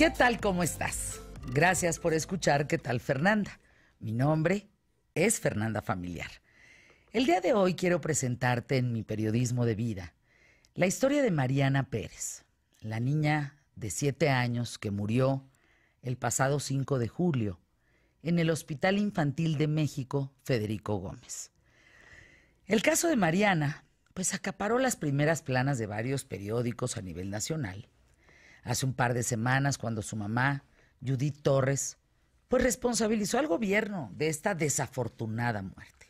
¿Qué tal? ¿Cómo estás? Gracias por escuchar ¿Qué tal Fernanda? Mi nombre es Fernanda Familiar. El día de hoy quiero presentarte en mi periodismo de vida la historia de Mariana Pérez, la niña de siete años que murió el pasado 5 de julio en el Hospital Infantil de México Federico Gómez. El caso de Mariana, pues acaparó las primeras planas de varios periódicos a nivel nacional hace un par de semanas cuando su mamá, Judith Torres, pues responsabilizó al gobierno de esta desafortunada muerte.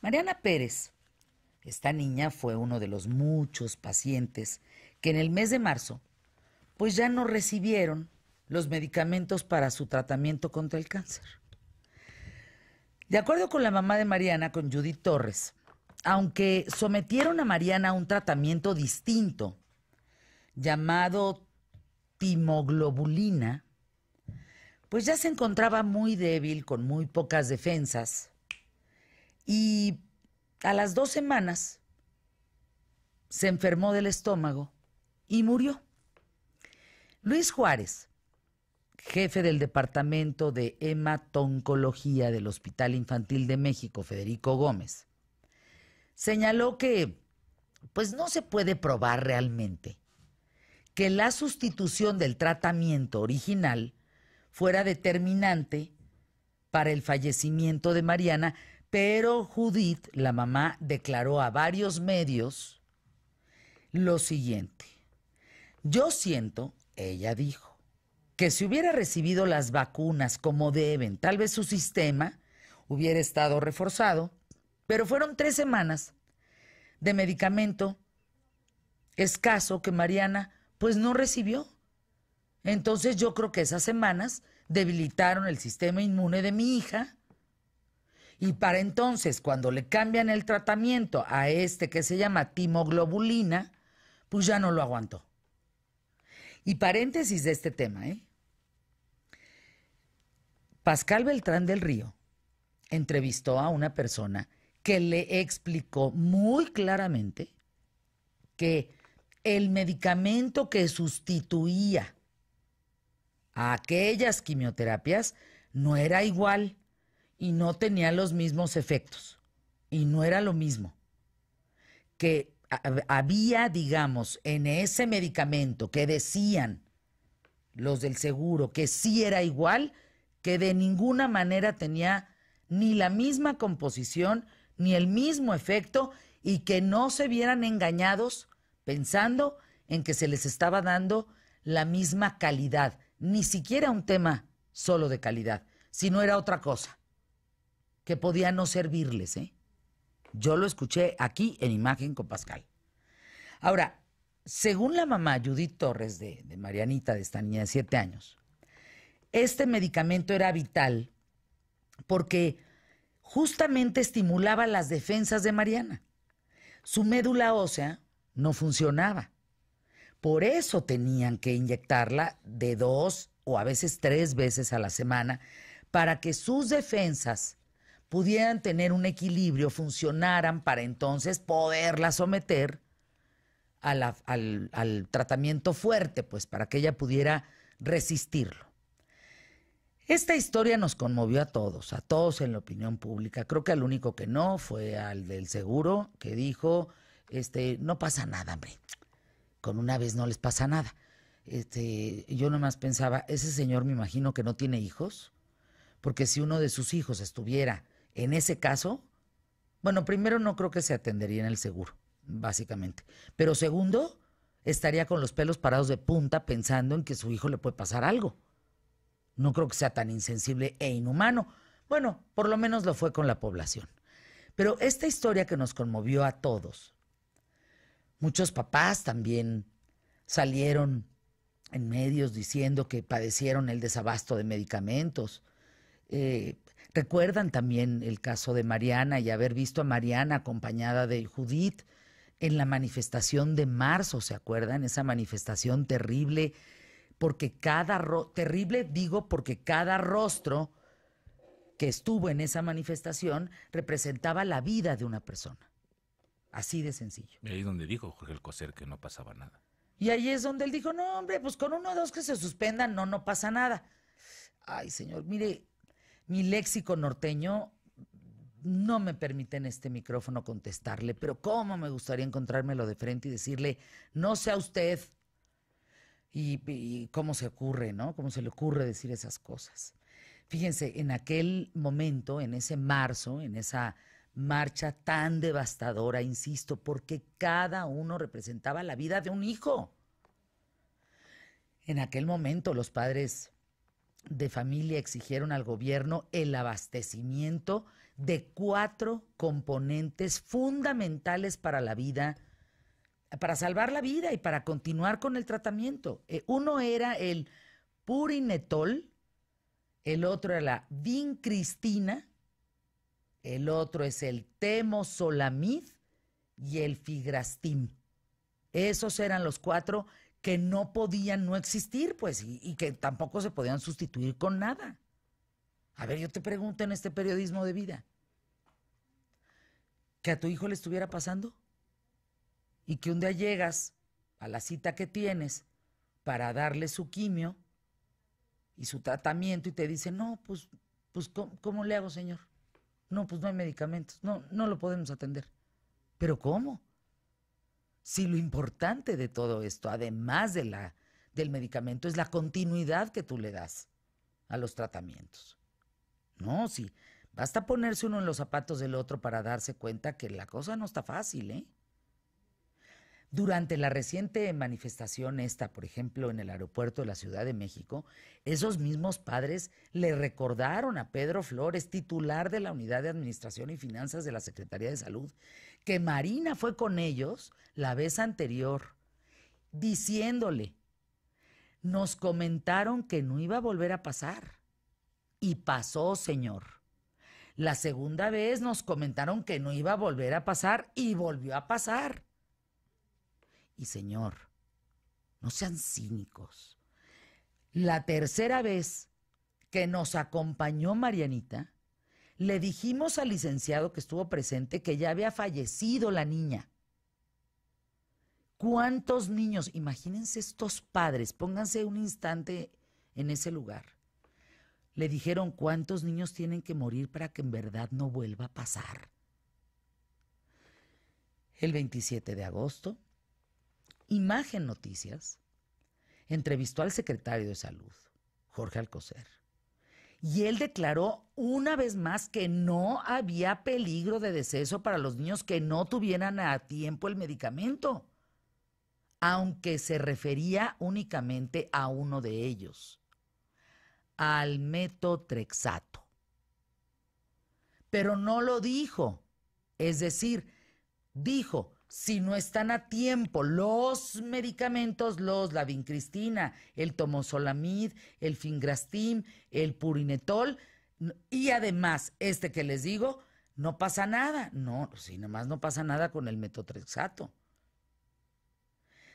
Mariana Pérez, esta niña fue uno de los muchos pacientes que en el mes de marzo, pues ya no recibieron los medicamentos para su tratamiento contra el cáncer. De acuerdo con la mamá de Mariana, con Judith Torres, aunque sometieron a Mariana a un tratamiento distinto, llamado timoglobulina, pues ya se encontraba muy débil, con muy pocas defensas, y a las dos semanas se enfermó del estómago y murió. Luis Juárez, jefe del Departamento de Hematoncología del Hospital Infantil de México, Federico Gómez, señaló que pues no se puede probar realmente que la sustitución del tratamiento original fuera determinante para el fallecimiento de Mariana, pero Judith, la mamá, declaró a varios medios lo siguiente. Yo siento, ella dijo, que si hubiera recibido las vacunas como deben, tal vez su sistema hubiera estado reforzado, pero fueron tres semanas de medicamento escaso que Mariana pues no recibió. Entonces yo creo que esas semanas debilitaron el sistema inmune de mi hija. Y para entonces, cuando le cambian el tratamiento a este que se llama timoglobulina, pues ya no lo aguantó. Y paréntesis de este tema, ¿eh? Pascal Beltrán del Río entrevistó a una persona que le explicó muy claramente que el medicamento que sustituía a aquellas quimioterapias no era igual y no tenía los mismos efectos y no era lo mismo. Que había, digamos, en ese medicamento que decían los del seguro que sí era igual, que de ninguna manera tenía ni la misma composición, ni el mismo efecto, y que no se vieran engañados pensando en que se les estaba dando la misma calidad, ni siquiera un tema solo de calidad, sino era otra cosa que podía no servirles. ¿eh? Yo lo escuché aquí en imagen con Pascal. Ahora, según la mamá Judith Torres de, Marianita, de esta niña de siete años, este medicamento era vital porque justamente estimulaba las defensas de Mariana. Su médula ósea no funcionaba. Por eso tenían que inyectarla de dos o a veces tres veces a la semana para que sus defensas pudieran tener un equilibrio, funcionaran para entonces poderla someter al, al tratamiento fuerte, pues para que ella pudiera resistirlo. Esta historia nos conmovió a todos, a todos en la opinión pública. Creo que al único que no fue al del seguro, que dijo, este, no pasa nada, hombre. Con una vez no les pasa nada. Este, yo nomás pensaba, ese señor me imagino que no tiene hijos, porque si uno de sus hijos estuviera en ese caso, bueno, primero no creo que se atendería en el seguro, básicamente. Pero segundo, estaría con los pelos parados de punta pensando en que su hijo le puede pasar algo. No creo que sea tan insensible e inhumano. Bueno, por lo menos lo fue con la población. Pero esta historia que nos conmovió a todos Muchos papás también salieron en medios diciendo que padecieron el desabasto de medicamentos. Eh, recuerdan también el caso de Mariana y haber visto a Mariana acompañada de Judith en la manifestación de marzo, ¿se acuerdan? Esa manifestación terrible, porque cada, terrible digo porque cada rostro que estuvo en esa manifestación representaba la vida de una persona. Así de sencillo. Y ahí es donde dijo Jorge el Coser que no pasaba nada. Y ahí es donde él dijo, no, hombre, pues con uno o dos que se suspendan, no, no pasa nada. Ay, señor, mire, mi léxico norteño no me permite en este micrófono contestarle, pero cómo me gustaría encontrármelo de frente y decirle, no sea usted. Y, y cómo se ocurre, ¿no? ¿Cómo se le ocurre decir esas cosas? Fíjense, en aquel momento, en ese marzo, en esa marcha tan devastadora, insisto, porque cada uno representaba la vida de un hijo. En aquel momento los padres de familia exigieron al gobierno el abastecimiento de cuatro componentes fundamentales para la vida, para salvar la vida y para continuar con el tratamiento. Eh, uno era el purinetol, el otro era la vincristina, el otro es el temosolamid y el figrastim. Esos eran los cuatro que no podían no existir, pues, y, que tampoco se podían sustituir con nada. A ver, yo te pregunto en este periodismo de vida, que a tu hijo le estuviera pasando y que un día llegas a la cita que tienes para darle su quimio y su tratamiento y te dice, no, pues, pues cómo le hago, señor? No, pues no hay medicamentos, no, no lo podemos atender. ¿Pero cómo? Si lo importante de todo esto, además de la, del medicamento, es la continuidad que tú le das a los tratamientos. No, sí, basta ponerse uno en los zapatos del otro para darse cuenta que la cosa no está fácil, ¿eh? Durante la reciente manifestación esta, por ejemplo, en el aeropuerto de la Ciudad de México, esos mismos padres le recordaron a Pedro Flores, titular de la Unidad de Administración y Finanzas de la Secretaría de Salud, que Marina fue con ellos la vez anterior, diciéndole, nos comentaron que no iba a volver a pasar. Y pasó, señor. La segunda vez nos comentaron que no iba a volver a pasar y volvió a pasar y Señor. No sean cínicos. La tercera vez que nos acompañó Marianita, le dijimos al licenciado que estuvo presente que ya había fallecido la niña. ¿Cuántos niños? Imagínense estos padres, pónganse un instante en ese lugar. Le dijeron cuántos niños tienen que morir para que en verdad no vuelva a pasar. El 27 de agosto Imagen Noticias entrevistó al secretario de Salud, Jorge Alcocer, y él declaró una vez más que no había peligro de deceso para los niños que no tuvieran a tiempo el medicamento, aunque se refería únicamente a uno de ellos, al metotrexato. Pero no lo dijo, es decir, dijo, si no están a tiempo los medicamentos, los la vincristina, el tomosolamid, el fingrastim, el purinetol y además este que les digo, no pasa nada. No, si más no pasa nada con el metotrexato.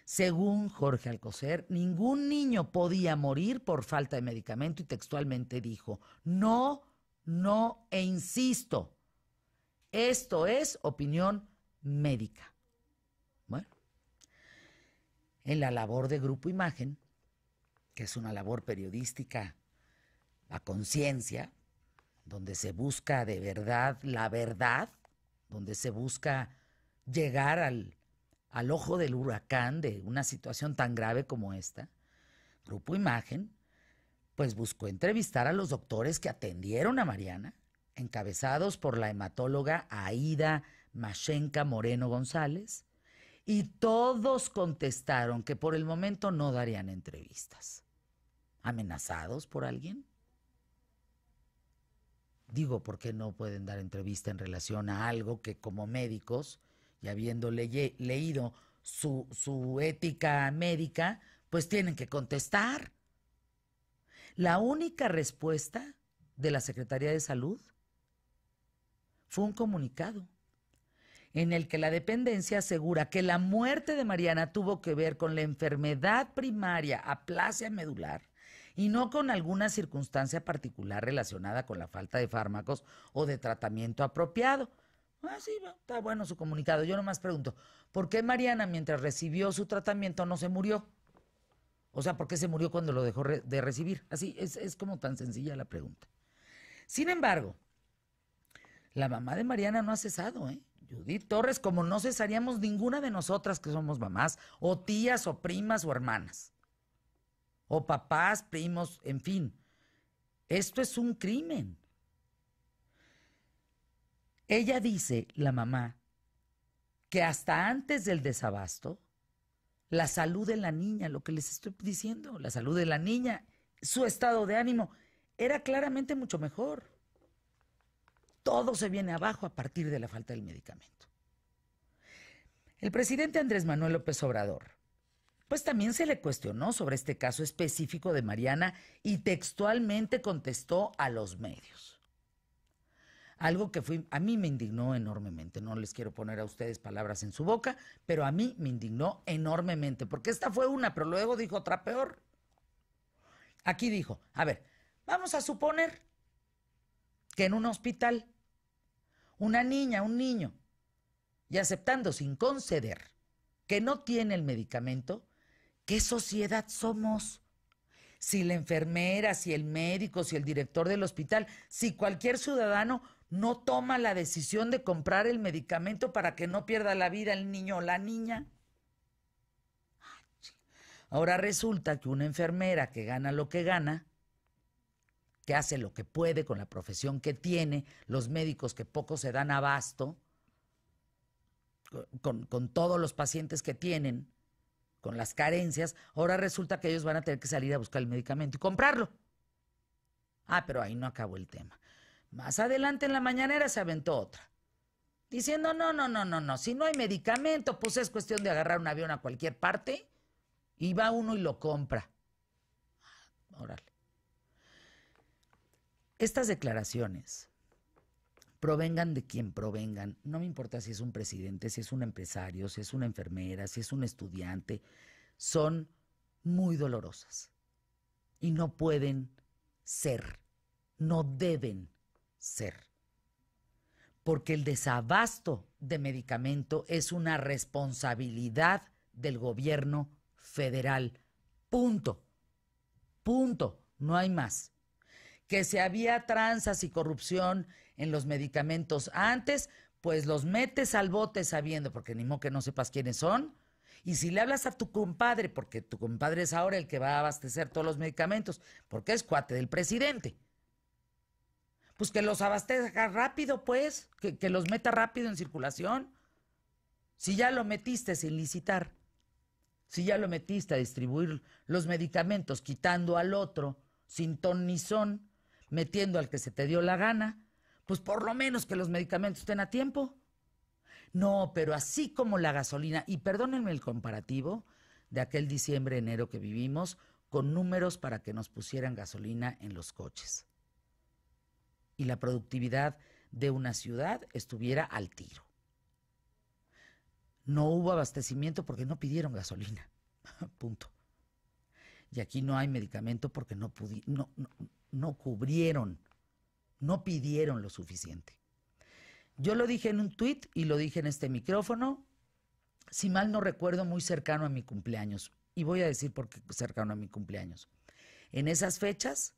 Según Jorge Alcocer, ningún niño podía morir por falta de medicamento y textualmente dijo, no, no e insisto, esto es opinión médica en la labor de Grupo Imagen, que es una labor periodística a conciencia, donde se busca de verdad la verdad, donde se busca llegar al, al ojo del huracán de una situación tan grave como esta, Grupo Imagen, pues buscó entrevistar a los doctores que atendieron a Mariana, encabezados por la hematóloga Aida Mashenka Moreno González, y todos contestaron que por el momento no darían entrevistas. ¿Amenazados por alguien? Digo, ¿por qué no pueden dar entrevista en relación a algo que como médicos, y habiendo leído su ética médica, pues tienen que contestar? La única respuesta de la Secretaría de Salud fue un comunicado en el que la dependencia asegura que la muerte de Mariana tuvo que ver con la enfermedad primaria aplasia medular y no con alguna circunstancia particular relacionada con la falta de fármacos o de tratamiento apropiado. Ah, sí, está bueno su comunicado. Yo nomás pregunto, ¿por qué Mariana mientras recibió su tratamiento no se murió? O sea, ¿por qué se murió cuando lo dejó de recibir? Así es, es como tan sencilla la pregunta. Sin embargo, la mamá de Mariana no ha cesado, ¿eh? Judith Torres, como no cesaríamos ninguna de nosotras que somos mamás, o tías, o primas, o hermanas, o papás, primos, en fin. Esto es un crimen. Ella dice, la mamá, que hasta antes del desabasto, la salud de la niña, lo que les estoy diciendo, la salud de la niña, su estado de ánimo, era claramente mucho mejor. Todo se viene abajo a partir de la falta del medicamento. El presidente Andrés Manuel López Obrador, pues también se le cuestionó sobre este caso específico de Mariana y textualmente contestó a los medios. Algo que a mí me indignó enormemente, no les quiero poner a ustedes palabras en su boca, pero a mí me indignó enormemente, porque esta fue una, pero luego dijo otra peor. Aquí dijo, a ver, vamos a suponer que en un hospital una niña, un niño, y aceptando sin conceder que no tiene el medicamento, ¿qué sociedad somos? Si la enfermera, si el médico, si el director del hospital, si cualquier ciudadano no toma la decisión de comprar el medicamento para que no pierda la vida el niño o la niña. Ahora resulta que una enfermera que gana lo que gana, que hace lo que puede con la profesión que tiene, los médicos que poco se dan abasto con, con todos los pacientes que tienen, con las carencias, ahora resulta que ellos van a tener que salir a buscar el medicamento y comprarlo. Ah, pero ahí no acabó el tema. Más adelante en la mañanera se aventó otra, diciendo, no, no, no, no, no, si no hay medicamento, pues es cuestión de agarrar un avión a cualquier parte y va uno y lo compra. Ah, órale estas declaraciones provengan de quien provengan, no me importa si es un presidente, si es un empresario, si es una enfermera, si es un estudiante, son muy dolorosas y no pueden ser, no deben ser, porque el desabasto de medicamento es una responsabilidad del gobierno federal. Punto. Punto. No hay más que si había tranzas y corrupción en los medicamentos antes, pues los metes al bote sabiendo, porque ni modo que no sepas quiénes son. Y si le hablas a tu compadre, porque tu compadre es ahora el que va a abastecer todos los medicamentos, porque es cuate del presidente, pues que los abastezca rápido, pues, que, los meta rápido en circulación. Si ya lo metiste sin licitar, si ya lo metiste a distribuir los medicamentos quitando al otro sin ton ni son, metiendo al que se te dio la gana, pues por lo menos que los medicamentos estén a tiempo. No, pero así como la gasolina, y perdónenme el comparativo de aquel diciembre-enero que vivimos, con números para que nos pusieran gasolina en los coches. Y la productividad de una ciudad estuviera al tiro. No hubo abastecimiento porque no pidieron gasolina. Punto. Y aquí no hay medicamento porque no, pudi no cubrieron, no pidieron lo suficiente. Yo lo dije en un tuit y lo dije en este micrófono, si mal no recuerdo, muy cercano a mi cumpleaños. Y voy a decir por qué cercano a mi cumpleaños. En esas fechas,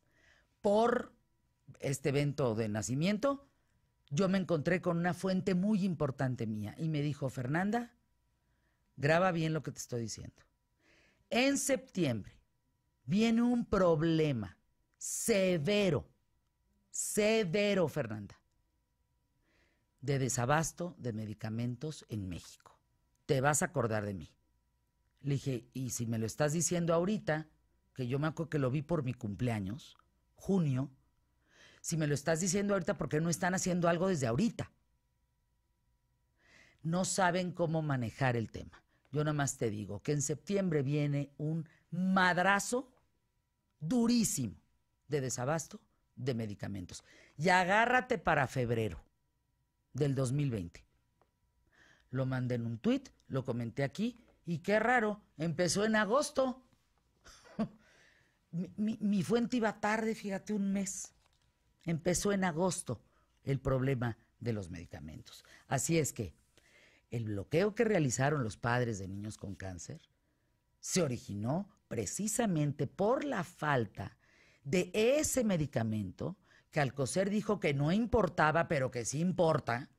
por este evento de nacimiento, yo me encontré con una fuente muy importante mía y me dijo, Fernanda, graba bien lo que te estoy diciendo. En septiembre viene un problema severo, severo, Fernanda, de desabasto de medicamentos en México. Te vas a acordar de mí. Le dije, y si me lo estás diciendo ahorita, que yo me acuerdo que lo vi por mi cumpleaños, junio, si me lo estás diciendo ahorita, ¿por qué no están haciendo algo desde ahorita? No saben cómo manejar el tema. Yo nada más te digo que en septiembre viene un madrazo durísimo de desabasto de medicamentos. Y agárrate para febrero del 2020. Lo mandé en un tuit, lo comenté aquí, y qué raro, empezó en agosto. mi, fuente iba tarde, fíjate, un mes. Empezó en agosto el problema de los medicamentos. Así es que el bloqueo que realizaron los padres de niños con cáncer se originó precisamente por la falta de ese medicamento que Alcocer dijo que no importaba, pero que sí importa,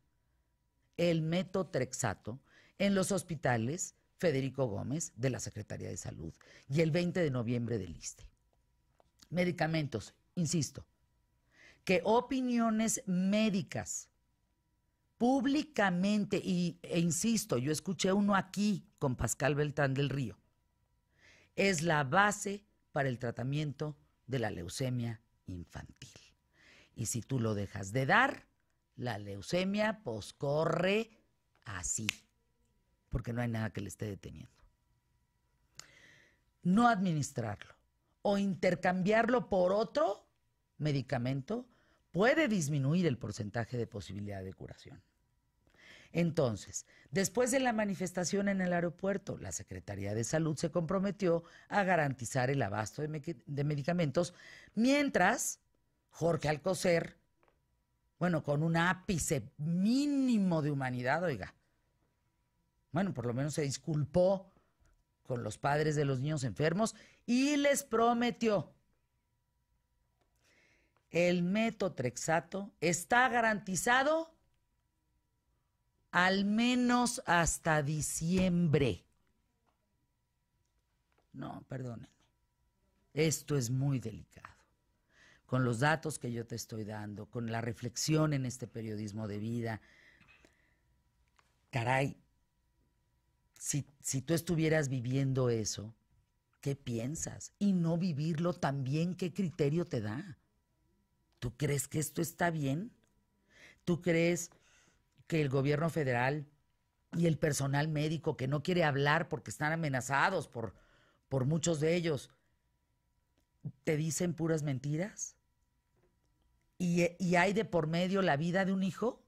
el metotrexato, en los hospitales Federico Gómez de la Secretaría de Salud y el 20 de noviembre del ISTE. Medicamentos, insisto, que opiniones médicas públicamente, y, e insisto, yo escuché uno aquí con Pascal Beltrán del Río, es la base para el tratamiento de la leucemia infantil. Y si tú lo dejas de dar, la leucemia pues corre así, porque no hay nada que le esté deteniendo. No administrarlo o intercambiarlo por otro medicamento puede disminuir el porcentaje de posibilidad de curación. Entonces, después de la manifestación en el aeropuerto, la Secretaría de Salud se comprometió a garantizar el abasto de, medicamentos, mientras Jorge Alcocer, bueno, con un ápice mínimo de humanidad, oiga, bueno, por lo menos se disculpó con los padres de los niños enfermos y les prometió el metotrexato está garantizado al menos hasta diciembre. No, perdónenme. Esto es muy delicado. Con los datos que yo te estoy dando, con la reflexión en este periodismo de vida, caray, si, si tú estuvieras viviendo eso, ¿qué piensas? Y no vivirlo también, ¿qué criterio te da? ¿Tú crees que esto está bien? ¿Tú crees que el gobierno federal y el personal médico que no quiere hablar porque están amenazados por, por muchos de ellos, te dicen puras mentiras? ¿Y, hay de por medio la vida de un hijo?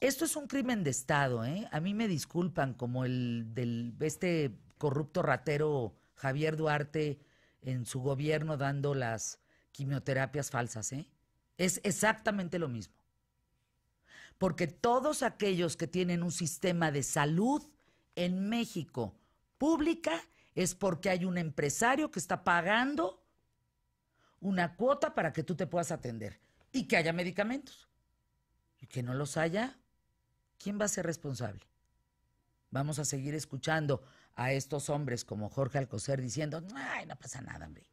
Esto es un crimen de Estado, ¿eh? A mí me disculpan como el del este corrupto ratero Javier Duarte en su gobierno dando las quimioterapias falsas, ¿eh? Es exactamente lo mismo porque todos aquellos que tienen un sistema de salud en México pública es porque hay un empresario que está pagando una cuota para que tú te puedas atender y que haya medicamentos. Y que no los haya, ¿quién va a ser responsable? Vamos a seguir escuchando a estos hombres como Jorge Alcocer diciendo, ay, no pasa nada, hombre.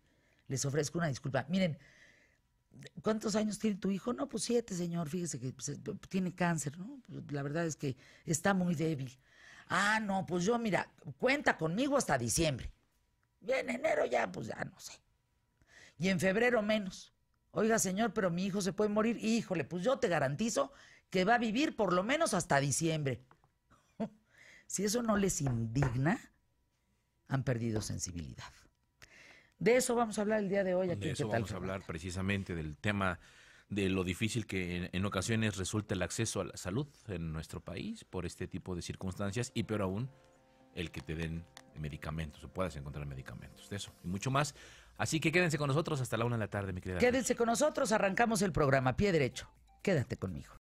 Les ofrezco una disculpa. Miren, ¿Cuántos años tiene tu hijo? No, pues siete, señor, fíjese que pues, tiene cáncer, ¿no? Pues, la verdad es que está muy débil. Ah, no, pues yo, mira, cuenta conmigo hasta diciembre. Bien, en enero ya, pues ya no sé. Y en febrero menos. Oiga, señor, pero mi hijo se puede morir. Híjole, pues yo te garantizo que va a vivir por lo menos hasta diciembre. si eso no les indigna, han perdido sensibilidad. De eso vamos a hablar el día de hoy aquí. en ¿Qué tal, vamos a hablar precisamente del tema de lo difícil que en, en, ocasiones resulta el acceso a la salud en nuestro país por este tipo de circunstancias y peor aún el que te den medicamentos o puedas encontrar medicamentos de eso y mucho más. Así que quédense con nosotros hasta la una de la tarde, mi querida. Quédense con nosotros, arrancamos el programa, pie derecho. Quédate conmigo.